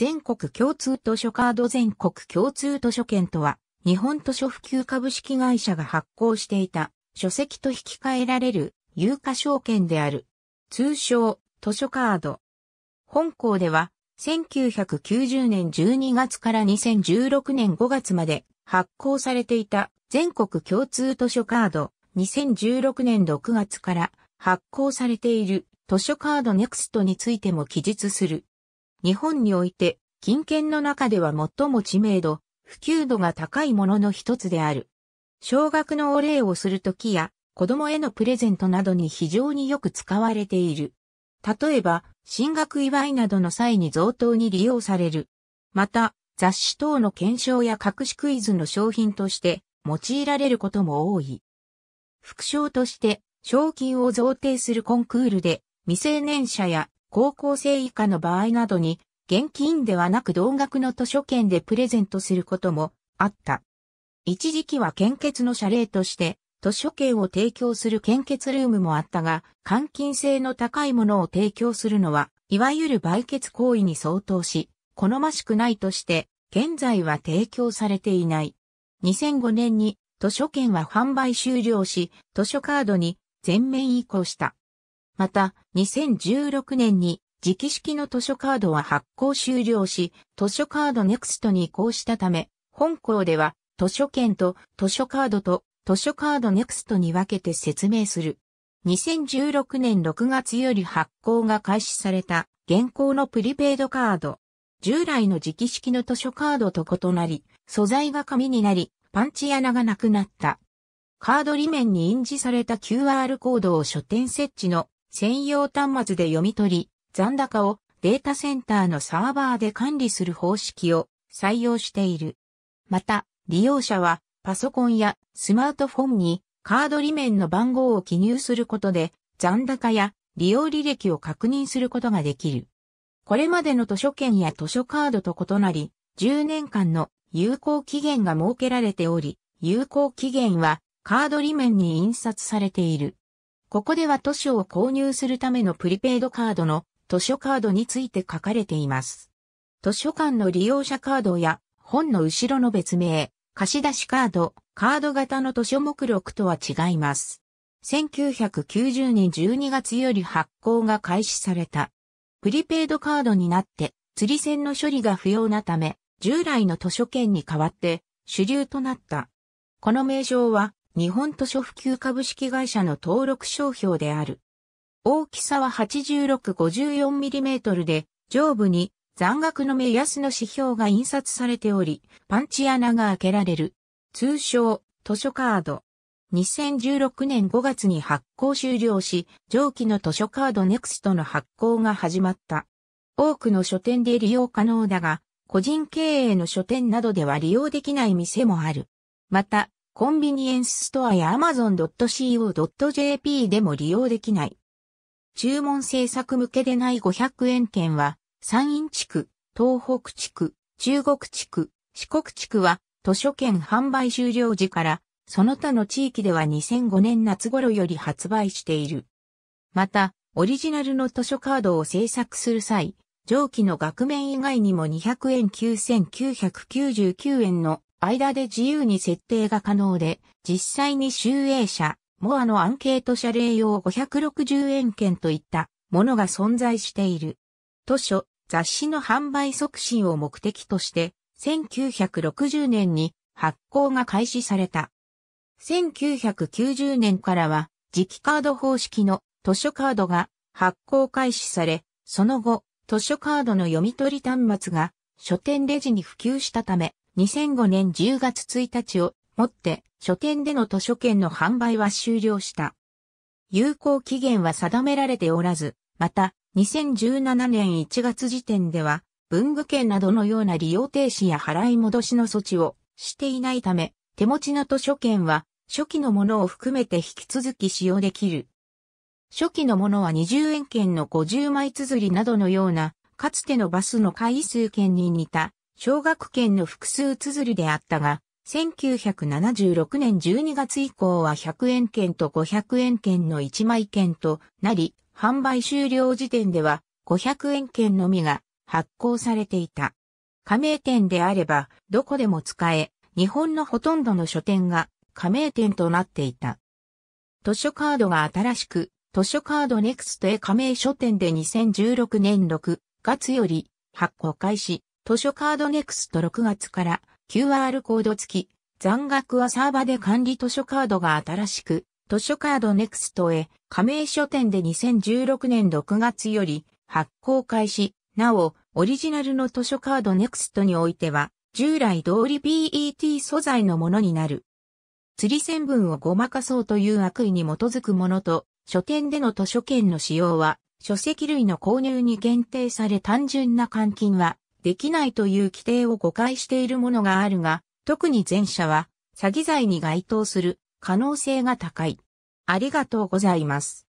全国共通図書カード全国共通図書券とは、日本図書普及株式会社が発行していた書籍と引き換えられる有価証券である。通称、図書カード。本校では、1990年12月から2016年5月まで発行されていた全国共通図書カード、2016年6月から発行されている図書カードネクストについても記述する日本において、近県の中では最も知名度、普及度が高いものの一つである。少額のお礼をするときや、子供へのプレゼントなどに非常によく使われている。例えば、進学祝いなどの際に贈答に利用される。また、雑誌等の検証や隠しクイズの商品として用いられることも多い。副賞として、賞金を贈呈するコンクールで、未成年者や高校生以下の場合などに、現金ではなく同額の図書券でプレゼントすることもあった。一時期は献血の謝礼として、図書券を提供する献血ルームもあったが、換金性の高いものを提供するのは、いわゆる売血行為に相当し、好ましくないとして、現在は提供されていない。2005年に図書券は販売終了し、図書カードに全面移行した。また、2016年に直式の図書カードは発行終了し、図書カードネクストに移行したため、本校では図書券と図書カードと図書カードネクストに分けて説明する。2016年6月より発行が開始された現行のプリペイドカード。従来の直式の図書カードと異なり、素材が紙になり、パンチ穴がなくなった。カード裏面に印字された QR コードを書店設置の専用端末で読み取り、残高をデータセンターのサーバーで管理する方式を採用している。また、利用者はパソコンやスマートフォンにカード裏面の番号を記入することで残高や利用履歴を確認することができる。これまでの図書券や図書カードと異なり、10年間の有効期限が設けられており、有効期限はカード裏面に印刷されている。ここでは図書を購入するためのプリペイドカードの図書カードについて書かれています。図書館の利用者カードや本の後ろの別名、貸し出しカード、カード型の図書目録とは違います。1990年12月より発行が開始された。プリペイドカードになって、釣り線の処理が不要なため、従来の図書券に代わって主流となった。この名称は日本図書普及株式会社の登録商標である。大きさは 8654mm で、上部に残額の目安の指標が印刷されており、パンチ穴が開けられる。通称、図書カード。2016年5月に発行終了し、上記の図書カードネクストの発行が始まった。多くの書店で利用可能だが、個人経営の書店などでは利用できない店もある。また、コンビニエンスストアや amazon.co.jp でも利用できない。注文制作向けでない500円券は、山陰地区、東北地区、中国地区、四国地区は、図書券販売終了時から、その他の地域では2005年夏頃より発売している。また、オリジナルの図書カードを制作する際、上記の額面以外にも200円9999円の間で自由に設定が可能で、実際に集英社、モアのアンケート謝礼用560円券といったものが存在している。図書、雑誌の販売促進を目的として、1960年に発行が開始された。1990年からは、磁気カード方式の図書カードが発行開始され、その後、図書カードの読み取り端末が書店レジに普及したため、2005年10月1日をもって書店での図書券の販売は終了した。有効期限は定められておらず、また2017年1月時点では文具券などのような利用停止や払い戻しの措置をしていないため、手持ちの図書券は初期のものを含めて引き続き使用できる。初期のものは20円券の50枚綴りなどのような、かつてのバスの回数券に似た小学圏の複数綴りであったが、1976年12月以降は100円券と500円券の1枚券となり、販売終了時点では500円券のみが発行されていた。加盟店であればどこでも使え、日本のほとんどの書店が加盟店となっていた。図書カードが新しく、図書カードネクストへ加盟書店で2016年6月より発行開始。図書カードネクスト6月から QR コード付き、残額はサーバで管理図書カードが新しく、図書カードネクストへ加盟書店で2016年6月より発行開始、なお、オリジナルの図書カードネクストにおいては、従来通り PET 素材のものになる。釣り線分をごまかそうという悪意に基づくものと、書店での図書券の使用は、書籍類の購入に限定され単純な換金は、できないという規定を誤解しているものがあるが、特に前者は詐欺罪に該当する可能性が高い。ありがとうございます。